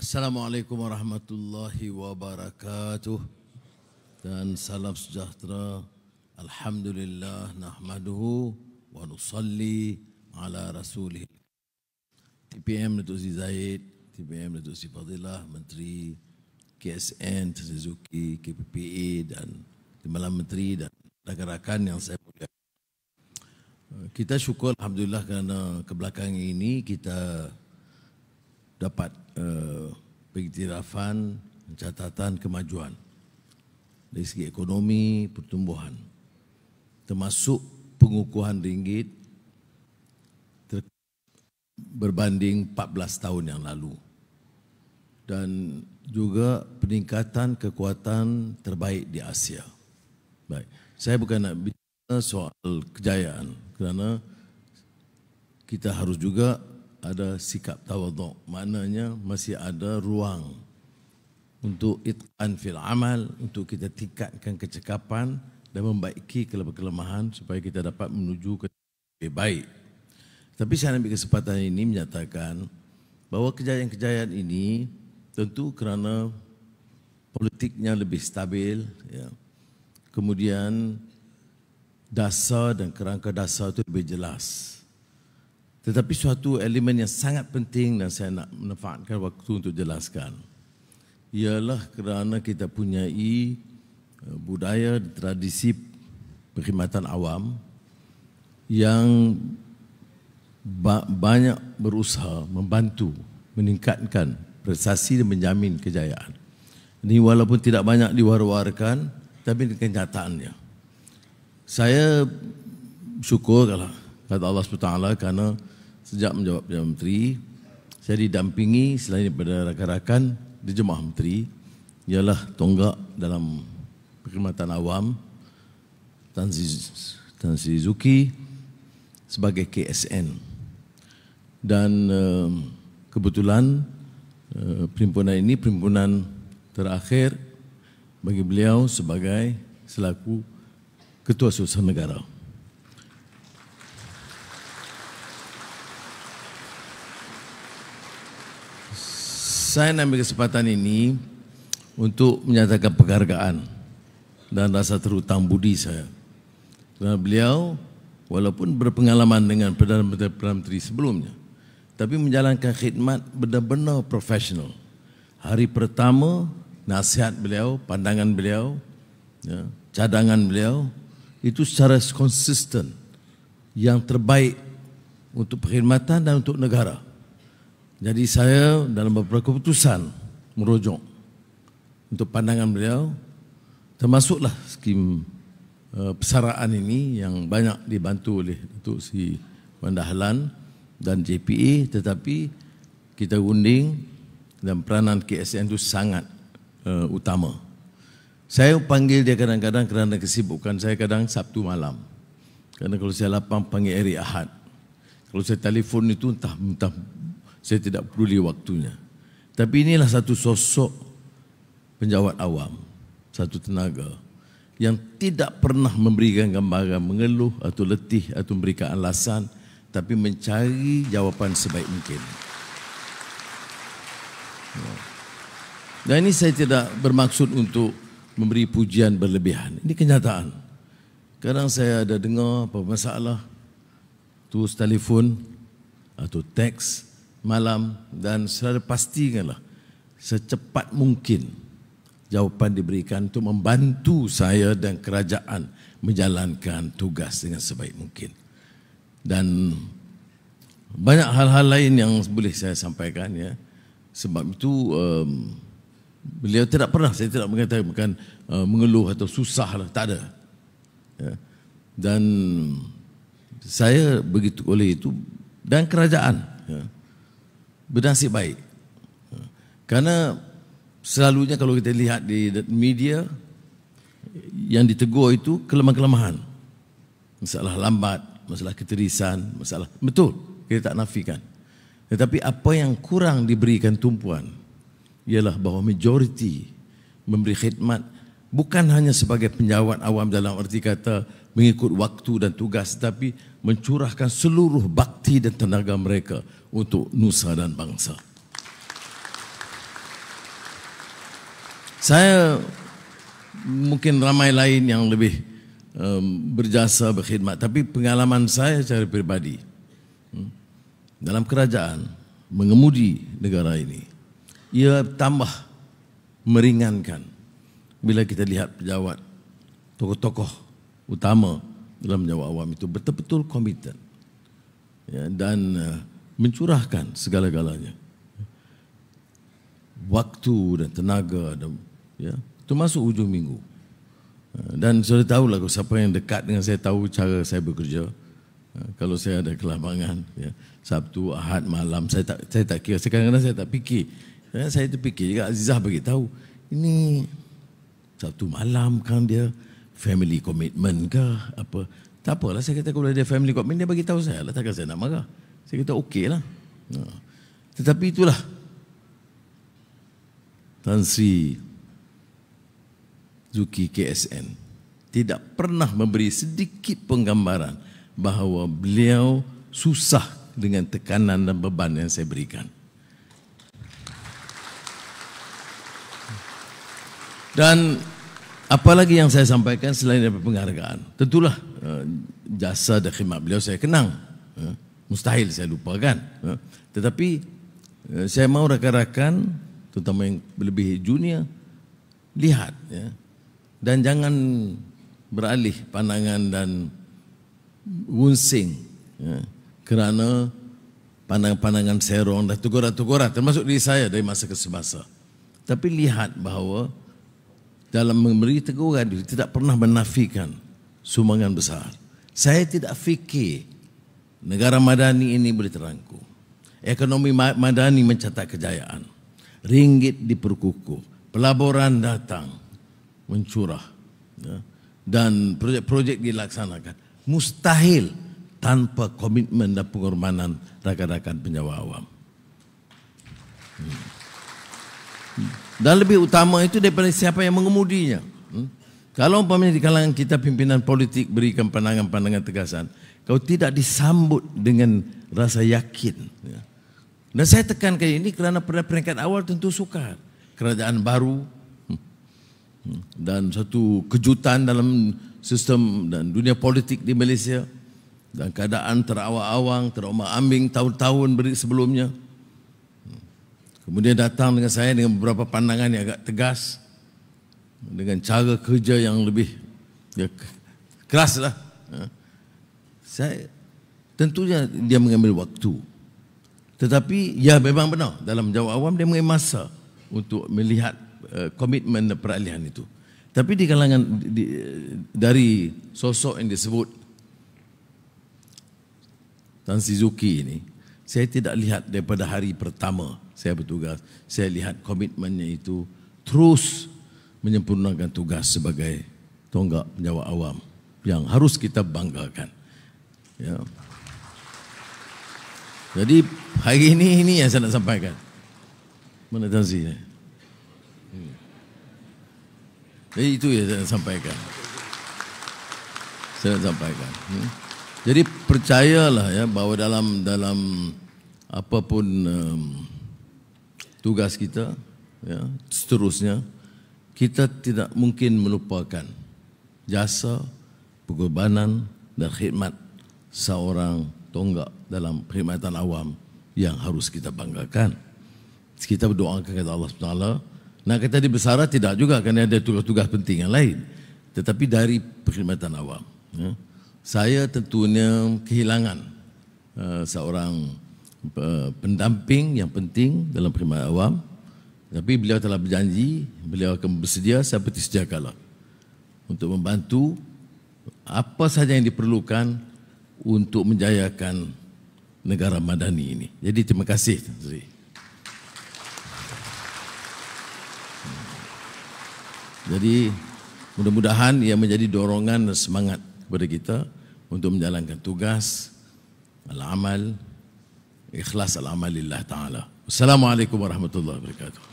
Assalamualaikum warahmatullahi wabarakatuh dan salam sejahtera. Alhamdulillah nahmaduhu wa nusalli ala rasulih. TPM Datuk Si Zaid, TPM Datuk Si Fadilah, Menteri KSN, Suzuki, KPPA dan Timbalan Menteri dan rakan-rakan yang saya mulia. Kita syukur Alhamdulillah kerana kebelakangan ini kita dapat eh, pengiktirafan catatan kemajuan dari segi ekonomi pertumbuhan termasuk pengukuhan ringgit berbanding 14 tahun yang lalu dan juga peningkatan kekuatan terbaik di Asia. Baik, saya bukan nak bicara soal kejayaan kerana kita harus juga ada sikap tawaduk. Maknanya masih ada ruang untuk itqan fil amal, untuk kita tingkatkan kecekapan dan membaiki kelemahan supaya kita dapat menuju ke lebih baik. Tapi saya ambil kesempatan ini menyatakan bahawa kejayaan-kejayaan ini tentu kerana politiknya lebih stabil, ya. kemudian dasar dan kerangka dasar itu lebih jelas. Tetapi suatu elemen yang sangat penting dan saya nak menefatkan waktu untuk jelaskan ialah kerana kita punya eh, budaya tradisi perkhidmatan awam yang ba- banyak berusaha membantu meningkatkan prestasi dan menjamin kejayaan. Ini walaupun tidak banyak diwar-warkan tapi kenyataannya. Saya syukur kalau kata Allah SWT karena sejak menjawab Perdana Menteri, saya didampingi selain daripada rakan-rakan di Jemaah Menteri, ialah tonggak dalam perkhidmatan awam, Tan Sri Zuki sebagai KSN. Dan eh, kebetulan eh, perhimpunan ini perhimpunan terakhir bagi beliau sebagai selaku Ketua Susah Negara. saya ambil kesempatan ini untuk menyatakan penghargaan dan rasa terhutang budi saya. Dan beliau walaupun berpengalaman dengan Perdana Menteri, Perdana Menteri sebelumnya tapi menjalankan khidmat benar-benar profesional. Hari pertama nasihat beliau, pandangan beliau, ya, cadangan beliau itu secara konsisten yang terbaik untuk perkhidmatan dan untuk negara. Jadi saya dalam beberapa keputusan merujuk untuk pandangan beliau termasuklah skim eh, persaraan ini yang banyak dibantu oleh Datuk Si Wan Dahlan dan JPA tetapi kita gunding dan peranan KSN itu sangat uh, utama. Saya panggil dia kadang-kadang kerana kesibukan saya kadang Sabtu malam. Kerana kalau saya lapang panggil hari Ahad. Kalau saya telefon itu entah entah saya tidak peduli waktunya. Tapi inilah satu sosok penjawat awam, satu tenaga yang tidak pernah memberikan gambaran mengeluh atau letih atau memberikan alasan tapi mencari jawapan sebaik mungkin. Dan ini saya tidak bermaksud untuk memberi pujian berlebihan. Ini kenyataan. Kadang saya ada dengar apa masalah, terus telefon atau teks, malam dan selalu pastikanlah secepat mungkin jawapan diberikan untuk membantu saya dan kerajaan menjalankan tugas dengan sebaik mungkin. Dan banyak hal-hal lain yang boleh saya sampaikan ya. Sebab itu um, beliau tidak pernah saya tidak mengatakan bukan uh, mengeluh atau susah lah tak ada. Ya. Dan saya begitu oleh itu dan kerajaan ya bernasib baik. Karena selalunya kalau kita lihat di media yang ditegur itu kelemahan-kelemahan. Masalah lambat, masalah keterisan, masalah betul kita tak nafikan. Tetapi apa yang kurang diberikan tumpuan ialah bahawa majoriti memberi khidmat bukan hanya sebagai penjawat awam dalam arti kata mengikut waktu dan tugas tapi mencurahkan seluruh bakti dan tenaga mereka untuk nusa dan bangsa. Saya mungkin ramai lain yang lebih um, berjasa berkhidmat tapi pengalaman saya secara pribadi hmm, dalam kerajaan mengemudi negara ini ia tambah meringankan bila kita lihat pejabat tokoh-tokoh utama dalam nyawa awam itu betul-betul komited ya, dan uh, mencurahkan segala-galanya waktu dan tenaga dan ya termasuk hujung minggu eh, dan saya tahu lah kalau siapa yang dekat dengan saya tahu cara saya bekerja eh, kalau saya ada kelabangan ya Sabtu Ahad malam saya tak saya tak kira sekarang kadang saya tak fikir saya tu fikir juga Azizah bagi tahu ini Sabtu malam kan dia family commitment ke apa tak apalah saya kata kalau dia family commitment dia bagi tahu saya lah takkan saya nak marah saya kata okey lah ha. tetapi itulah Tan Sri Zuki KSN tidak pernah memberi sedikit penggambaran bahawa beliau susah dengan tekanan dan beban yang saya berikan. Dan Apalagi yang saya sampaikan selain daripada penghargaan. Tentulah eh, jasa dan khidmat beliau saya kenang. Eh, mustahil saya lupakan. Eh, tetapi saya mahu rakan-rakan terutama yang lebih junior lihat ya. dan jangan beralih pandangan dan wunsing ya. kerana pandangan-pandangan serong dan tegurah-tegurah termasuk diri saya dari masa ke semasa tapi lihat bahawa dalam memberi teguran dia tidak pernah menafikan sumbangan besar. Saya tidak fikir negara madani ini boleh terangkum. Ekonomi madani mencatat kejayaan. Ringgit diperkukuh. Pelaburan datang mencurah. Ya. Dan projek-projek dilaksanakan. Mustahil tanpa komitmen dan pengorbanan rakan-rakan penyewa awam. Hmm. Dan lebih utama itu daripada siapa yang mengemudinya. Hmm? Kalau pemimpin di kalangan kita pimpinan politik berikan pandangan-pandangan tegasan, kau tidak disambut dengan rasa yakin. Ya. Dan saya tekankan ini kerana pada peringkat awal tentu sukar. Kerajaan baru hmm. Hmm. dan satu kejutan dalam sistem dan dunia politik di Malaysia dan keadaan terawang-awang, terombang-ambing tahun-tahun sebelumnya. Kemudian datang dengan saya dengan beberapa pandangan yang agak tegas dengan cara kerja yang lebih ya, keras lah. Ha. Saya tentunya dia mengambil waktu. Tetapi ya memang benar dalam jawab awam dia mengambil masa untuk melihat eh, komitmen uh, peralihan itu. Tapi di kalangan di, dari sosok yang disebut Tan Suzuki ini, saya tidak lihat daripada hari pertama saya bertugas. Saya lihat komitmennya itu terus menyempurnakan tugas sebagai tonggak penjawat awam yang harus kita banggakan. Ya. Jadi hari ini ini yang saya nak sampaikan. Mana Tanzi? Hmm. Jadi itu yang saya nak sampaikan. Saya nak sampaikan. Hmm. Jadi percayalah ya bahawa dalam dalam apapun um, tugas kita ya, seterusnya kita tidak mungkin melupakan jasa pengorbanan dan khidmat seorang tonggak dalam perkhidmatan awam yang harus kita banggakan kita berdoa kepada Allah SWT nak kata dia bersara tidak juga kerana ada tugas-tugas penting yang lain tetapi dari perkhidmatan awam ya. saya tentunya kehilangan uh, seorang Eh, pendamping yang penting dalam perkhidmatan awam tapi beliau telah berjanji beliau akan bersedia seperti sedia kala untuk membantu apa sahaja yang diperlukan untuk menjayakan negara madani ini. Jadi terima kasih Tan Sri. Jadi mudah-mudahan ia menjadi dorongan dan semangat kepada kita untuk menjalankan tugas al-amal إخلاص العمل لله تعالى والسلام عليكم ورحمة الله وبركاته